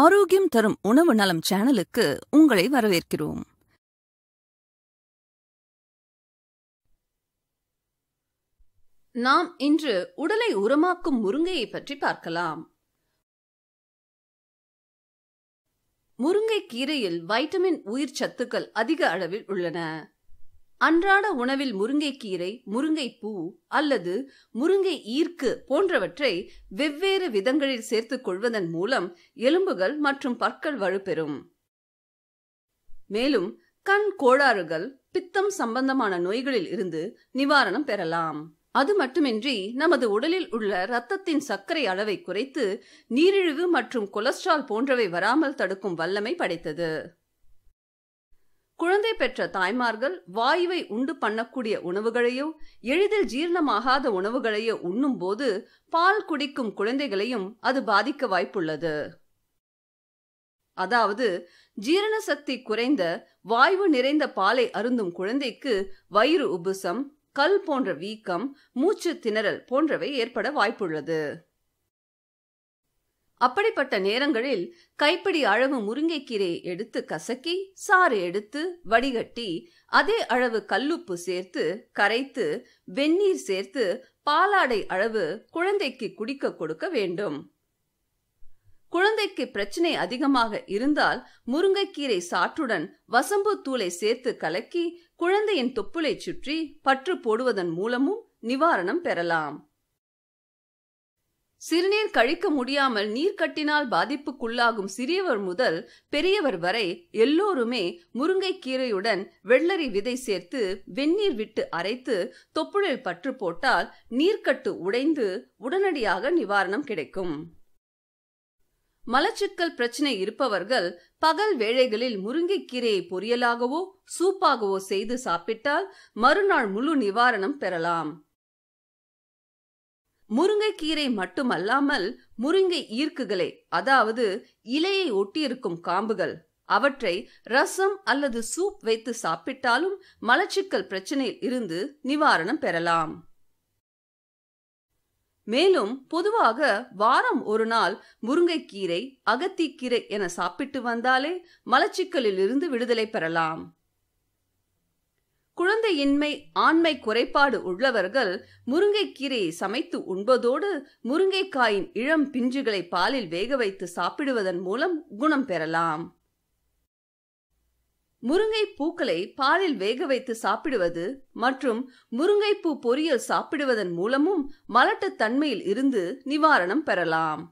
ஆரோக்கியம் தரும் உணவு நலம் சேனலுக்கு உங்களை வரவேற்கிறோம் நாம் இன்று உடலை உரமாக்கும் முருங்கையை பற்றி பார்க்கலாம் முருங்கை கீரையில் வைட்டமின் உயிர் சத்துக்கள் அதிக அளவில் உள்ளன அன்றாட உணவில் முருங்கைக்கீரை பூ அல்லது முருங்கை ஈர்க்கு போன்றவற்றை வெவ்வேறு விதங்களில் சேர்த்துக் கொள்வதன் மூலம் எலும்புகள் மற்றும் பற்கள் வலுப்பெறும் மேலும் கண் கோளாறுகள் பித்தம் சம்பந்தமான நோய்களில் இருந்து நிவாரணம் பெறலாம் அது மட்டுமின்றி நமது உடலில் உள்ள இரத்தத்தின் சர்க்கரை அளவை குறைத்து நீரிழிவு மற்றும் கொலஸ்ட்ரால் போன்றவை வராமல் தடுக்கும் வல்லமை படைத்தது குழந்தை பெற்ற தாய்மார்கள் வாயுவை உண்டு பண்ணக்கூடிய உணவுகளையோ எளிதில் ஜீர்ணமாகாத உணவுகளையோ உண்ணும்போது பால் குடிக்கும் குழந்தைகளையும் அது பாதிக்க வாய்ப்புள்ளது அதாவது ஜீரண சக்தி குறைந்த வாய்வு நிறைந்த பாலை அருந்தும் குழந்தைக்கு வயிறு உபுசம் கல் போன்ற வீக்கம் மூச்சு திணறல் போன்றவை ஏற்பட வாய்ப்புள்ளது அப்படிப்பட்ட நேரங்களில் கைப்பிடி அளவு முருங்கைக்கீரை எடுத்து கசக்கி சாறு எடுத்து வடிகட்டி அதே அளவு கல்லுப்பு சேர்த்து கரைத்து வெந்நீர் சேர்த்து பாலாடை அளவு குழந்தைக்கு குடிக்க கொடுக்க வேண்டும் குழந்தைக்கு பிரச்சனை அதிகமாக இருந்தால் முருங்கைக்கீரை சாற்றுடன் வசம்பு தூளை சேர்த்து கலக்கி குழந்தையின் தொப்புளை சுற்றி பற்று போடுவதன் மூலமும் நிவாரணம் பெறலாம் சிறுநீர் கழிக்க முடியாமல் நீர்க்கட்டினால் பாதிப்புக்குள்ளாகும் சிறியவர் முதல் பெரியவர் வரை எல்லோருமே முருங்கைக்கீரையுடன் வெள்ளரி விதை சேர்த்து வெந்நீர் விட்டு அரைத்து தொப்புளில் பற்று போட்டால் நீர்க்கட்டு உடைந்து உடனடியாக நிவாரணம் கிடைக்கும் மலச்சிக்கல் பிரச்சனை இருப்பவர்கள் பகல் வேளைகளில் கீரையை பொரியலாகவோ சூப்பாகவோ செய்து சாப்பிட்டால் மறுநாள் முழு நிவாரணம் பெறலாம் முருங்கைக்கீரை மட்டுமல்லாமல் முருங்கை ஈர்க்குகளை அதாவது இலையை ஒட்டியிருக்கும் காம்புகள் அவற்றை ரசம் அல்லது சூப் வைத்து சாப்பிட்டாலும் மலச்சிக்கல் பிரச்சனையில் இருந்து நிவாரணம் பெறலாம் மேலும் பொதுவாக வாரம் ஒரு நாள் முருங்கைக்கீரை அகத்திக்கீரை என சாப்பிட்டு வந்தாலே மலச்சிக்கலில் இருந்து விடுதலை பெறலாம் குழந்தையின்மை ஆண்மை குறைபாடு உள்ளவர்கள் முருங்கைக்கீரையை சமைத்து உண்பதோடு முருங்கைக்காயின் இளம் பிஞ்சுகளை பாலில் வேக வைத்து சாப்பிடுவதன் மூலம் குணம் பெறலாம் முருங்கை பூக்களை பாலில் வேக வைத்து சாப்பிடுவது மற்றும் முருங்கைப்பூ பொரியல் சாப்பிடுவதன் மூலமும் மலட்டுத்தன்மையில் இருந்து நிவாரணம் பெறலாம்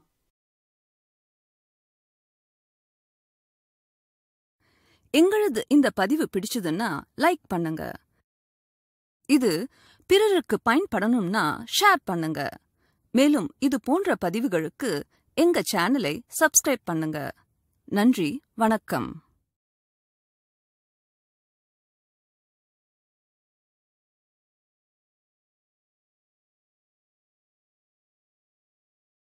எங்களது இந்த பதிவு பிடிச்சதுன்னா லைக் பண்ணுங்க இது பிறருக்கு பயன்படணும்னா ஷேர் பண்ணுங்க மேலும் இது போன்ற பதிவுகளுக்கு எங்க சேனலை சப்ஸ்கிரைப் பண்ணுங்க நன்றி வணக்கம்